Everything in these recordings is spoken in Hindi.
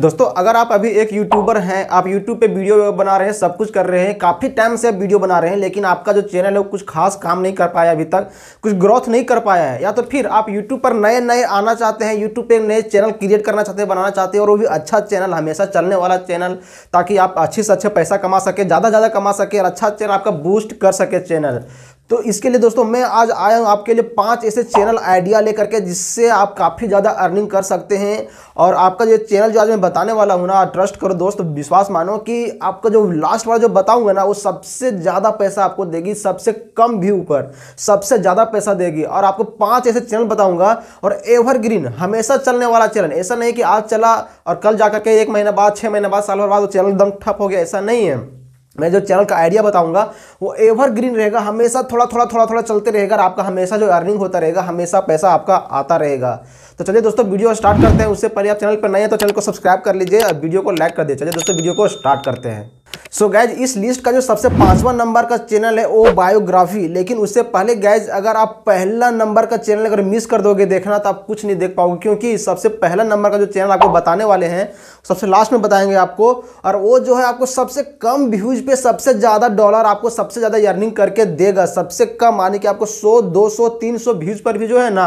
दोस्तों अगर आप अभी एक यूट्यूबर हैं आप यूट्यूब पे वीडियो बना रहे हैं सब कुछ कर रहे हैं काफ़ी टाइम से आप वीडियो बना रहे हैं लेकिन आपका जो चैनल है वो कुछ खास काम नहीं कर पाया अभी तक कुछ ग्रोथ नहीं कर पाया है या तो फिर आप यूट्यूब पर नए नए आना चाहते हैं यूट्यूब पे नए चैनल क्रिएट करना चाहते हैं बनाना चाहते हैं और वो भी अच्छा चैनल हमेशा चलने वाला चैनल ताकि आप अच्छे से अच्छा पैसा कमा सकें ज़्यादा ज़्यादा कमा सके और अच्छा चैनल आपका बूस्ट कर सके चैनल तो इसके लिए दोस्तों मैं आज आया हूँ आपके लिए पांच ऐसे चैनल आइडिया लेकर के जिससे आप काफ़ी ज़्यादा अर्निंग कर सकते हैं और आपका जो चैनल जो आज मैं बताने वाला हूँ ना ट्रस्ट करो दोस्त विश्वास मानो कि आपका जो लास्ट वाला जो बताऊँगा ना वो सबसे ज़्यादा पैसा आपको देगी सबसे कम व्यू पर सबसे ज़्यादा पैसा देगी और आपको पाँच ऐसे चैनल बताऊँगा और एवरग्रीन हमेशा चलने वाला चैनल ऐसा नहीं कि आज चला और कल जा के एक महीने बाद छः महीने बाद साल भर बाद वो चैनल एकदम ठप हो गया ऐसा नहीं है मैं जो चैनल का आइडिया बताऊंगा वो एवर ग्रीन रहेगा हमेशा थोड़ा थोड़ा थोड़ा थोड़ा चलते रहेगा और आपका हमेशा जो अर्निंग होता रहेगा हमेशा पैसा आपका आता रहेगा तो चलिए दोस्तों वीडियो स्टार्ट करते हैं उससे पहले आप चैनल पर नए हैं तो चैनल को सब्सक्राइब कर लीजिए और वीडियो को लाइक कर दीजिए चलिए दोस्तों वीडियो को स्टार्ट करते हैं सो गैज इस लिस्ट का जो सबसे पांचवा नंबर का चैनल है वो बायोग्राफी लेकिन उससे पहले गैज अगर आप पहला नंबर का चैनल अगर मिस कर दोगे देखना तो आप कुछ नहीं देख पाओगे क्योंकि सबसे पहला नंबर का जो चैनल आपको बताने वाले हैं सबसे लास्ट में बताएंगे आपको और वो जो है आपको सबसे कम व्यूज पे सबसे ज़्यादा डॉलर आपको सबसे ज़्यादा अर्निंग करके देगा सबसे कम यानी कि आपको सौ दो सौ तीन सौ व्यूज पर भी जो है ना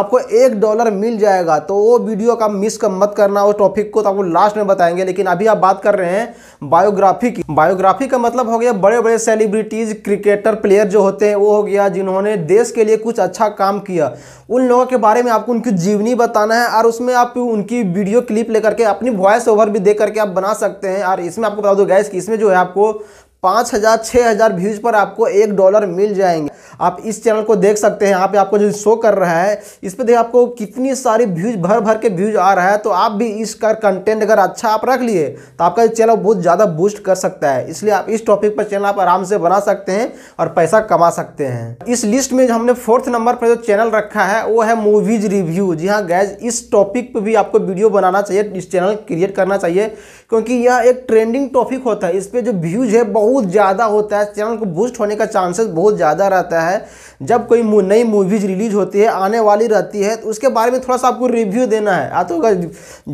आपको एक डॉलर मिल जाएगा तो वो वीडियो का मिस मत करना वो टॉपिक को तो आपको लास्ट में बताएंगे लेकिन अभी आप बात कर रहे हैं बायोग्राफी की बायोग्राफी का मतलब हो गया बड़े बड़े सेलिब्रिटीज़ क्रिकेटर प्लेयर जो होते हैं वो हो गया जिन्होंने देश के लिए कुछ अच्छा काम किया उन लोगों के बारे में आपको उनकी जीवनी बताना है और उसमें आप उनकी वीडियो क्लिप लेकर के अपनी वॉइस ओवर भी दे करके आप बना सकते हैं और इसमें आपको बता दो गैस कि इसमें जो है आपको पाँच हज़ार छः हज़ार व्यूज़ पर आपको एक डॉलर मिल जाएंगे आप इस चैनल को देख सकते हैं यहाँ पे आपको जो शो कर रहा है इस पर देखिए आपको कितनी सारी व्यूज़ भर भर के व्यूज़ आ रहा है तो आप भी इसका कंटेंट अगर अच्छा आप रख लिए तो आपका चैनल बहुत ज़्यादा बूस्ट कर सकता है इसलिए आप इस टॉपिक पर चैनल आप आराम से बना सकते हैं और पैसा कमा सकते हैं इस लिस्ट में जो हमने फोर्थ नंबर पर जो चैनल रखा है वो है मूवीज़ रिव्यू जी हाँ गैज इस टॉपिक पर भी आपको वीडियो बनाना चाहिए इस चैनल क्रिएट करना चाहिए क्योंकि यह एक ट्रेंडिंग टॉपिक होता है इस पर जो व्यूज़ है बहुत बहुत ज़्यादा होता है चैनल को बूस्ट होने का चांसेस बहुत ज़्यादा रहता है जब कोई नई मूवीज़ रिलीज होती है आने वाली रहती है तो उसके बारे में थोड़ा सा आपको रिव्यू देना है आ तो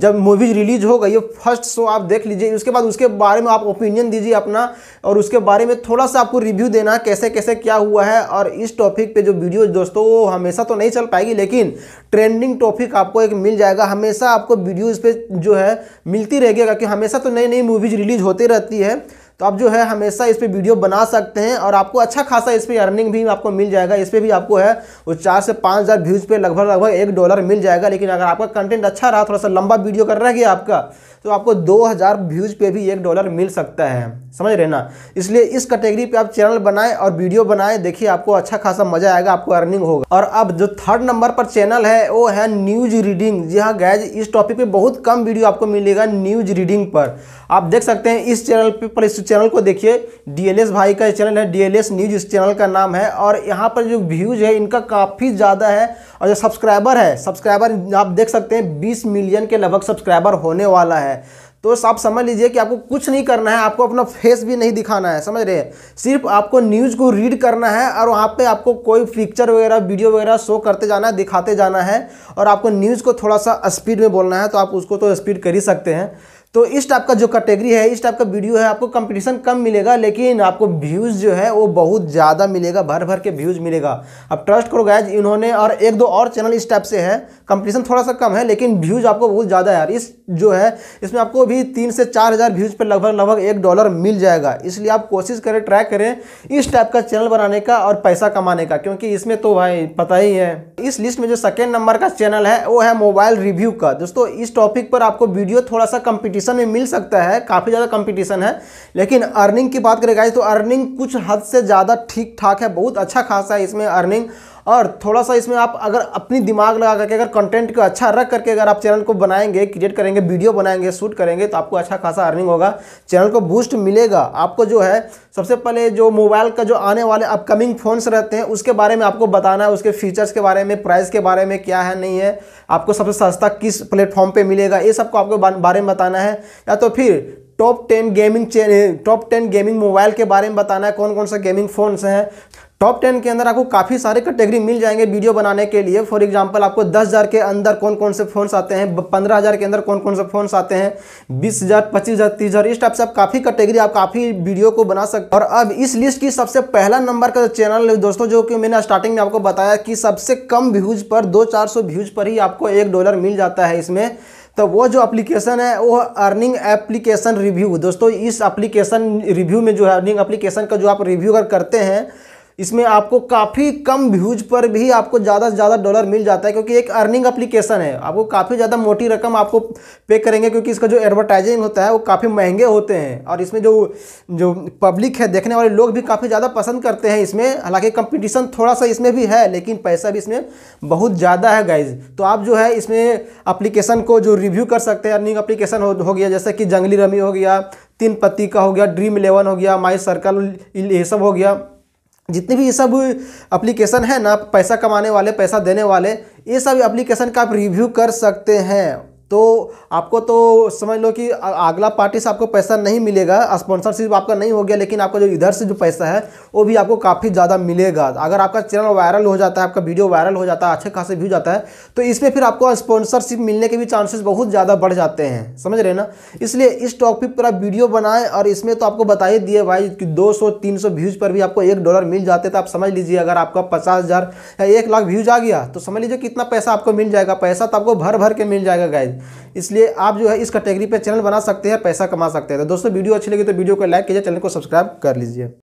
जब मूवीज़ रिलीज हो गई फर्स्ट शो आप देख लीजिए उसके बाद उसके बारे में आप ओपिनियन दीजिए अपना और उसके बारे में थोड़ा सा आपको रिव्यू देना है कैसे कैसे क्या हुआ है और इस टॉपिक पर जो वीडियो दोस्तों वो हमेशा तो नहीं चल पाएगी लेकिन ट्रेंडिंग टॉपिक आपको एक मिल जाएगा हमेशा आपको वीडियोज़ पर जो है मिलती रहेगी कि हमेशा तो नई नई मूवीज़ रिलीज होती रहती है तो आप जो है हमेशा इस पर वीडियो बना सकते हैं और आपको अच्छा खासा इस पर अर्निंग भी आपको मिल जाएगा इस पर भी आपको है वो चार से पाँच हज़ार व्यूज़ पर लगभग लगभग एक डॉलर मिल जाएगा लेकिन अगर आपका कंटेंट अच्छा रहा थोड़ा सा लंबा वीडियो कर रहा है आपका तो आपको दो हज़ार व्यूज़ पर भी एक डॉलर मिल सकता है समझ रहे ना इसलिए इस कैटेगरी पर आप चैनल बनाएं और वीडियो बनाएँ देखिए आपको अच्छा खासा मजा आएगा आपको अर्निंग होगा और अब जो थर्ड नंबर पर चैनल है वो है न्यूज रीडिंग जी हाँ गैज इस टॉपिक पर बहुत कम वीडियो आपको मिलेगा न्यूज रीडिंग पर आप देख सकते हैं इस चैनल पर इस चैनल को देखिए डीएलएस भाई का चैनल है डीएलएस न्यूज़ इस चैनल का नाम है और यहाँ पर जो व्यूज़ है इनका काफ़ी ज़्यादा है और जो सब्सक्राइबर है सब्सक्राइबर आप देख सकते हैं बीस मिलियन के लगभग सब्सक्राइबर होने वाला है तो आप समझ लीजिए कि आपको कुछ नहीं करना है आपको अपना फेस भी नहीं दिखाना है समझ रहे हैं सिर्फ आपको न्यूज़ को रीड करना है और वहाँ पे आपको कोई पिक्चर वगैरह वीडियो वगैरह शो करते जाना है दिखाते जाना है और आपको न्यूज़ को थोड़ा सा स्पीड में बोलना है तो आप उसको तो स्पीड कर ही सकते हैं तो इस टाइप का जो कैटेगरी है इस टाइप का वीडियो है आपको कंपटीशन कम मिलेगा लेकिन आपको व्यूज़ जो है वो बहुत ज़्यादा मिलेगा भर भर के व्यूज़ मिलेगा अब ट्रस्ट करो गैज इन्होंने और एक दो और चैनल इस टाइप से है कंपटीशन थोड़ा सा कम है लेकिन व्यूज़ आपको बहुत ज़्यादा है यार इस जो है इसमें आपको भी तीन से चार हज़ार व्यूज़ पर लगभग लगभग एक डॉलर मिल जाएगा इसलिए आप कोशिश करें ट्राई करें इस टाइप का चैनल बनाने का और पैसा कमाने का क्योंकि इसमें तो भाई पता ही है इस लिस्ट में जो सेकेंड नंबर का चैनल है वो है मोबाइल रिव्यू का दोस्तों इस टॉपिक पर आपको वीडियो थोड़ा सा कंपटीशन में मिल सकता है काफ़ी ज़्यादा कंपटीशन है लेकिन अर्निंग की बात करें गाइस तो अर्निंग कुछ हद से ज़्यादा ठीक ठाक है बहुत अच्छा खासा है इसमें अर्निंग और थोड़ा सा इसमें आप अगर अपनी दिमाग लगा करके अगर कंटेंट को अच्छा रख करके अगर आप चैनल को बनाएंगे क्रिएट करेंगे वीडियो बनाएंगे शूट करेंगे तो आपको अच्छा खासा अर्निंग होगा चैनल को बूस्ट मिलेगा आपको जो है सबसे पहले जो मोबाइल का जो आने वाले अपकमिंग फ़ोन्स रहते हैं उसके बारे में आपको बताना है उसके फीचर्स के बारे में प्राइस के बारे में क्या है नहीं है आपको सबसे सस्ता किस प्लेटफॉर्म पर मिलेगा ये सबको आपको बारे में बताना है या तो फिर top ten gaming top ten gaming mobile के बारे में बताना है कौन कौन सा गेमिंग फ़ोन्स हैं टॉप टेन के अंदर आपको काफ़ी सारे कैटेगरी मिल जाएंगे वीडियो बनाने के लिए फॉर एग्जांपल आपको दस हज़ार के अंदर कौन कौन से फ़ोन्स आते हैं पंद्रह हज़ार के अंदर कौन कौन से फ़ोन्स आते हैं बीस हज़ार पच्चीस हज़ार तीस हज़ार इस टाइप से आप काफ़ी कैटेगरी आप काफ़ी वीडियो को बना सकते हैं और अब इस लिस्ट की सबसे पहला नंबर का चैनल दोस्तों जो कि मैंने स्टार्टिंग में आपको बताया कि सबसे कम व्यूज़ पर दो चार सौ व्यूज़ पर ही आपको एक डॉलर मिल जाता है इसमें तो वो जो एप्लीकेशन है वो अर्निंग एप्लीकेशन रिव्यू दोस्तों इस एप्लीकेशन रिव्यू में जो है अर्निंग एप्लीकेशन का जो आप रिव्यू अगर करते हैं इसमें आपको काफ़ी कम व्यूज पर भी आपको ज़्यादा से ज़्यादा डॉलर मिल जाता है क्योंकि एक अर्निंग एप्लीकेशन है आपको काफ़ी ज़्यादा मोटी रकम आपको पे करेंगे क्योंकि इसका जो एडवर्टाइजिंग होता है वो काफ़ी महंगे होते हैं और इसमें जो जो पब्लिक है देखने वाले लोग भी काफ़ी ज़्यादा पसंद करते हैं इसमें हालांकि कंपटीशन थोड़ा सा इसमें भी है लेकिन पैसा भी इसमें बहुत ज़्यादा है गाइज तो आप जो है इसमें अप्लीकेशन को जो रिव्यू कर सकते हैं अर्निंग अप्लीकेशन हो, हो गया जैसे कि जंगली रमी हो गया तीन पत्ती का हो गया ड्रीम इलेवन हो गया माई सर्कल ये सब हो गया जितने भी ये सब एप्लीकेशन है ना पैसा कमाने वाले पैसा देने वाले ये सब एप्लीकेशन का आप रिव्यू कर सकते हैं तो आपको तो समझ लो कि अगला पार्टी से आपको पैसा नहीं मिलेगा स्पॉन्सरशिप आपका नहीं हो गया लेकिन आपका जो इधर से जो पैसा है वो भी आपको काफ़ी ज़्यादा मिलेगा अगर आपका चैनल वायरल हो जाता है आपका वीडियो वायरल हो जाता है अच्छे खासे व्यू जाता है तो इस पर फिर आपको स्पॉन्सरशिप मिलने के भी चांसेस बहुत ज़्यादा बढ़ जाते हैं समझ रहे ना इसलिए इस टॉपिक पर आप वीडियो बनाएं और इसमें तो आपको बता ही दिए भाई कि दो सौ व्यूज़ पर भी आपको एक डॉलर मिल जाते तो आप समझ लीजिए अगर आपका पचास या एक लाख व्यूज़ आ गया तो समझ लीजिए कितना पैसा आपको मिल जाएगा पैसा तो आपको भर भर के मिल जाएगा गाय इसलिए आप जो है इस कैटेगरी पर चैनल बना सकते हैं पैसा कमा सकते हैं तो दोस्तों वीडियो अच्छी लगी तो वीडियो को लाइक कीजिए चैनल को सब्सक्राइब कर लीजिए